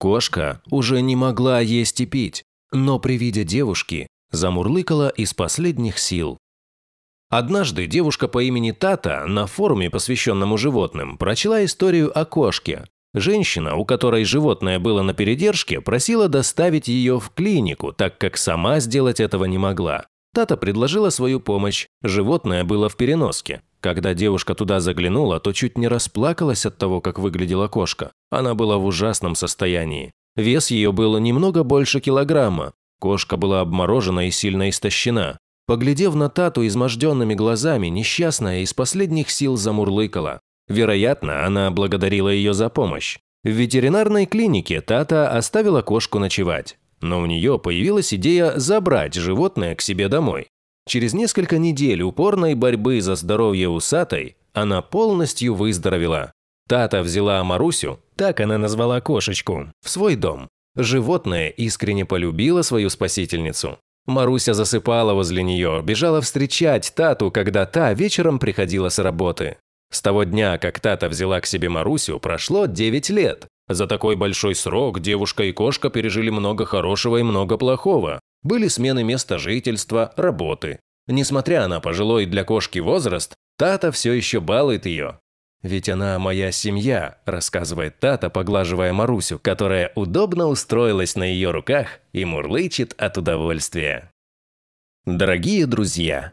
Кошка уже не могла есть и пить, но при виде девушки замурлыкала из последних сил. Однажды девушка по имени Тата на форуме, посвященному животным, прочла историю о кошке. Женщина, у которой животное было на передержке, просила доставить ее в клинику, так как сама сделать этого не могла. Тата предложила свою помощь. Животное было в переноске. Когда девушка туда заглянула, то чуть не расплакалась от того, как выглядела кошка. Она была в ужасном состоянии. Вес ее было немного больше килограмма. Кошка была обморожена и сильно истощена. Поглядев на Тату изможденными глазами, несчастная из последних сил замурлыкала. Вероятно, она благодарила ее за помощь. В ветеринарной клинике Тата оставила кошку ночевать. Но у нее появилась идея забрать животное к себе домой. Через несколько недель упорной борьбы за здоровье усатой она полностью выздоровела. Тата взяла Марусю, так она назвала кошечку, в свой дом. Животное искренне полюбило свою спасительницу. Маруся засыпала возле нее, бежала встречать Тату, когда та вечером приходила с работы. С того дня, как Тата взяла к себе Марусю, прошло 9 лет. За такой большой срок девушка и кошка пережили много хорошего и много плохого. Были смены места жительства, работы. Несмотря на пожилой для кошки возраст, Тата все еще балует ее. «Ведь она моя семья», – рассказывает Тата, поглаживая Марусю, которая удобно устроилась на ее руках и мурлычет от удовольствия. Дорогие друзья,